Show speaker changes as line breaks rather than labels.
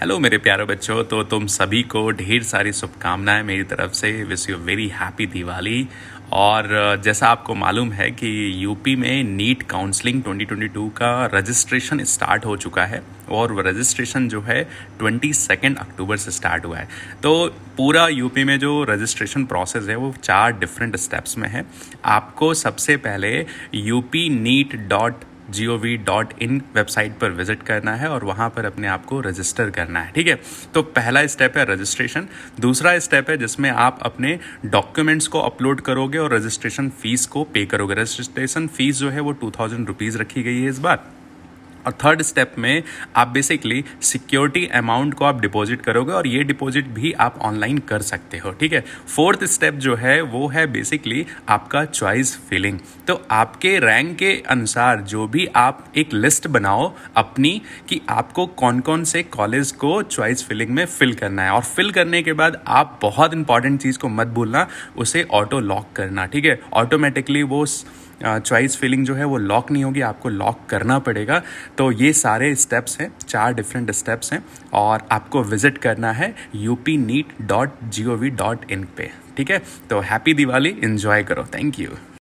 hello मेरे प्यारे बच्चों तो तुम सभी को ढेर सारी शुभकामनाएं मेरी तरफ से wish you very happy Diwali और जैसा आपको मालूम है कि यूपी में नीट काउंसलिंग 2022 का रजिस्ट्रेशन स्टार्ट हो चुका है और रजिस्ट्रेशन जो है ट्वेंटी अक्टूबर से स्टार्ट हुआ है तो पूरा यूपी में जो रजिस्ट्रेशन प्रोसेस है वो चार डिफरेंट स्टेप्स में है आपको सबसे पहले UP NEET dot G O V dot in website पर विजिट करना है और वहाँ पर अपने आप को रजिस्टर करना है ठीक है तो पहला स्टेप है रजिस्ट्रेशन दूसरा स्टेप है जिसमें आप अपने डॉक्यूमेंट्स को अपलोड करोगे और रजिस्ट्रेशन फ़ीस को पे करोगे रजिस्ट्रेशन फ़ीस जो है वो टू थाउजेंड रुपीज़ रखी गई है इस बार और थर्ड स्टेप में आप बेसिकली सिक्योरिटी अमाउंट को आप डिपॉजिट करोगे और ये डिपॉजिट भी आप ऑनलाइन कर सकते हो ठीक है फोर्थ स्टेप जो है वो है बेसिकली आपका चॉइस फिलिंग तो आपके रैंक के अनुसार जो भी आप एक लिस्ट बनाओ अपनी कि आपको कौन कौन से कॉलेज को चॉइस फिलिंग में फिल करना है और फिल करने के बाद आप बहुत इंपॉर्टेंट चीज़ को मत भूलना उसे ऑटो लॉक करना ठीक है ऑटोमेटिकली वो चॉइस फिलिंग जो है वो लॉक नहीं होगी आपको लॉक करना पड़ेगा तो ये सारे स्टेप्स हैं चार डिफरेंट स्टेप्स हैं और आपको विजिट करना है U P NEET dot G O V dot in पे ठीक है तो हैप्पी दिवाली इन्जॉय करो थैंक यू